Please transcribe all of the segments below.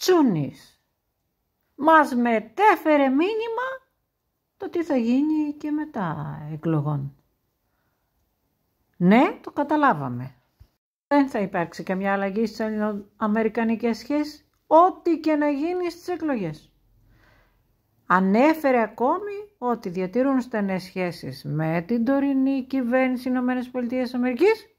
Τσούνης μας μετέφερε μήνυμα το τι θα γίνει και μετά εκλογών. Ναι, το καταλάβαμε. Δεν θα υπάρξει καμιά αλλαγή στις αμερικανικές σχέσεις, ό,τι και να γίνει στις εκλογές. Ανέφερε ακόμη ότι διατηρούν στενές σχέσεις με την τωρινή κυβέρνηση Ηνωμένες Πολιτείες Αμερικής,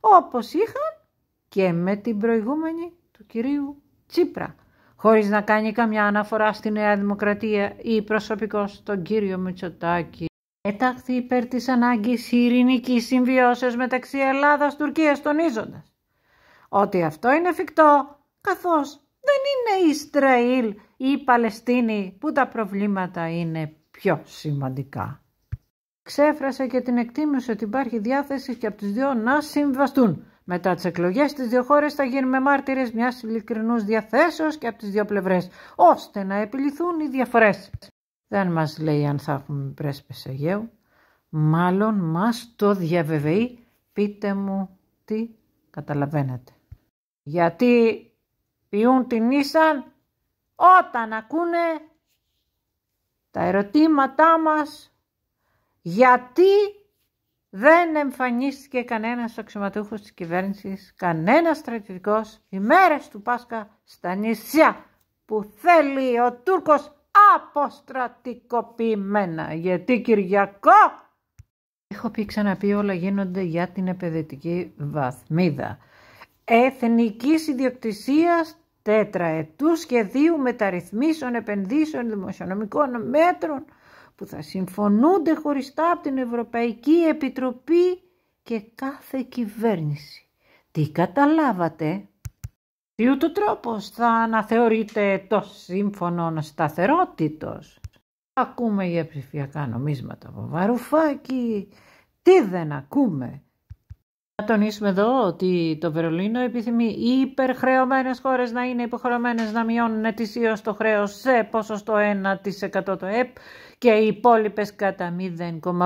όπως είχαν και με την προηγούμενη του κυρίου Τσίπρα, χωρίς να κάνει καμιά αναφορά στη Νέα Δημοκρατία ή προσωπικός τον κύριο Μητσοτάκη. Έταχθη υπέρ της ανάγκης ειρηνικής συμβιώσεως μεταξύ Ελλάδας-Τουρκίας τονίζοντας ότι αυτό είναι εφικτό καθώς δεν είναι Ισραήλ ή η Παλαιστίνη που τα προβλήματα είναι πιο σημαντικά. Ξέφρασε και την εκτίμηση ότι υπάρχει διάθεση και από τις δύο να συμβαστούν μετά τις εκλογές, στις δύο χώρες θα γίνουμε μάρτυρες μιας ειλικρινούς διαθέσεως και από τις δύο πλευρές, ώστε να επιληθούν οι διαφορές. Δεν μας λέει αν θα έχουμε πρέσπε Αιγαίου. Μάλλον μας το διαβεβαιεί. Πείτε μου τι καταλαβαίνετε. Γιατί ποιούν την ίσαν όταν ακούνε τα ερωτήματά μας γιατί δεν εμφανίστηκε κανένας αξιωματούχος της κυβέρνησης, κανένας στρατιωτικός, οι μέρες του Πάσχα στα νησιά που θέλει ο Τούρκος αποστρατικοποιημένα. Γιατί Κυριακό! Έχω πει ξαναπεί όλα γίνονται για την επενδυτική βαθμίδα. Εθνικής ιδιοκτησίας τέτραετού σχεδίου μεταρρυθμίσεων, επενδύσεων, δημοσιονομικών μέτρων, που θα συμφωνούνται χωριστά από την Ευρωπαϊκή Επιτροπή και κάθε κυβέρνηση. Τι καταλάβατε? Τι ούτω τρόπος θα αναθεωρείται το σύμφωνο σταθερότητος. Ακούμε για ψηφιακά νομίσματα από βαρουφάκι. Τι δεν ακούμε. Να τονίσουμε εδώ ότι το Βερολίνο επιθυμεί οι υπερχρεωμένες χώρες να είναι υποχρεωμένες να μειώνουν ετησίως το χρέος σε ποσοστό 1% το ΕΠ και οι υπόλοιπες κατά 0,5%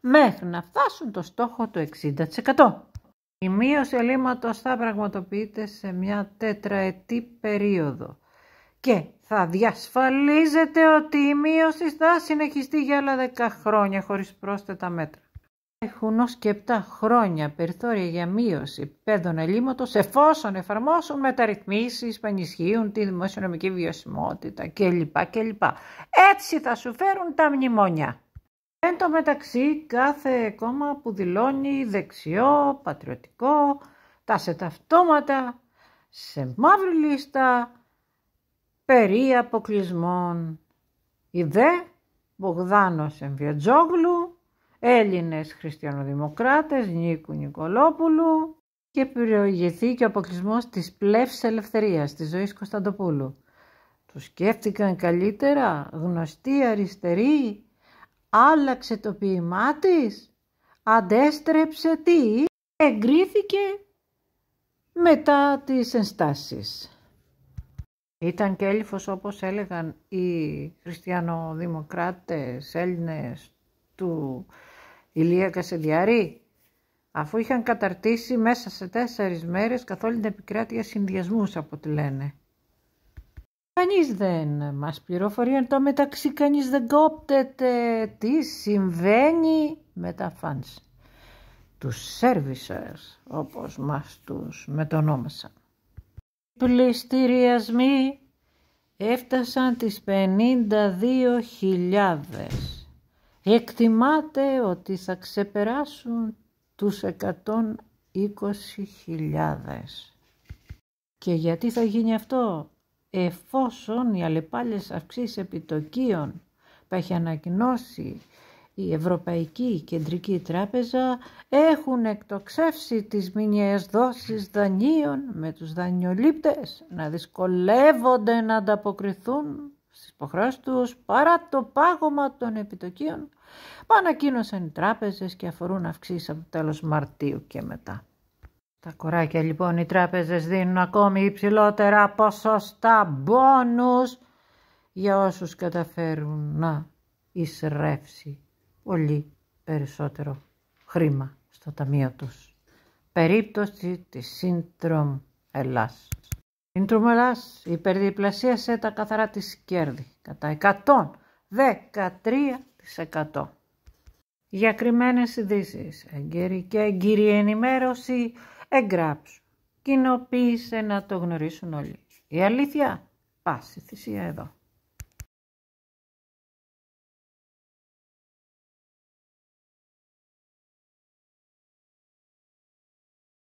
μέχρι να φτάσουν το στόχο του 60%. Η μείωση ελλείμματος θα πραγματοποιείται σε μια τετραετή περίοδο και θα διασφαλίζεται ότι η μείωση θα συνεχιστεί για άλλα 10 χρόνια χωρίς πρόσθετα μέτρα. Έχουν ως και 7 χρόνια περιθώρια για μείωση πέδων ελλείμματος εφόσον εφαρμόσουν μεταρρυθμίσεις που ενισχύουν τη δημοσιονομική βιωσιμότητα κλπ. κλπ. Έτσι θα σου φέρουν τα μνημόνια. Εν τω μεταξύ κάθε κόμμα που δηλώνει δεξιό, πατριωτικό, τα σε ταυτόματα σε μαύρη λίστα περί αποκλεισμών. Η δε Μπογδάνος Εμβιατζόγλου Έλληνες χριστιανοδημοκράτες Νίκου Νικολόπουλου και πυροηγηθεί και ο αποκλεισμός της πλεύσης ελευθερίας της ζωής Κωνσταντοπούλου. Τους σκέφτηκαν καλύτερα, γνωστή αριστερή, άλλαξε το ποίημά της, αντέστρεψε τι, εγκρίθηκε μετά τις ενστάσεις. Ήταν και έλυφος όπως έλεγαν οι χριστιανοδημοκράτες Έλληνες του Ηλία Κασελιαρή, αφού είχαν καταρτήσει μέσα σε τέσσερις μέρες καθ' την επικράτεια συνδυασμούς από ό,τι λένε. Κανείς δεν μας πληροφορεί εν τω μεταξύ κανείς δεν κόπτεται τι συμβαίνει με τα φανς. Τους σέρβισερ όπως μας τους μετονόμασαν. Οι πληστηριασμοί έφτασαν τις 52.000. Εκτιμάται ότι θα ξεπεράσουν τους 120.000. Και γιατί θα γίνει αυτό, εφόσον οι αλλεπάλληλες αυξήσεις επιτοκίων που έχει ανακοινώσει η Ευρωπαϊκή Κεντρική Τράπεζα έχουν εκτοξεύσει τις μηνιαίες δόσεις δανείων με τους δανειολήπτες να δυσκολεύονται να ανταποκριθούν παρά το πάγωμα των επιτοκίων που ανακοίνωσαν οι τράπεζες και αφορούν αυξήσεις από το τέλος Μαρτίου και μετά. Τα κοράκια λοιπόν οι τράπεζες δίνουν ακόμη υψηλότερα ποσοστά μπόνους για όσους καταφέρουν να εισρεύσει πολύ περισσότερο χρήμα στο ταμείο τους. Περίπτωση της Σύντρομ Ελλάς. Είναι τρομεράς, υπερδιπλασίασε τα καθαρά της κέρδη κατά 113%. Για κρυμμένες ειδήσεις, Εγκαιρή και εγκύρη ενημέρωση, εγγράψου. Κοινοποίησε να το γνωρίσουν όλοι. Η αλήθεια, πάση θυσία εδώ.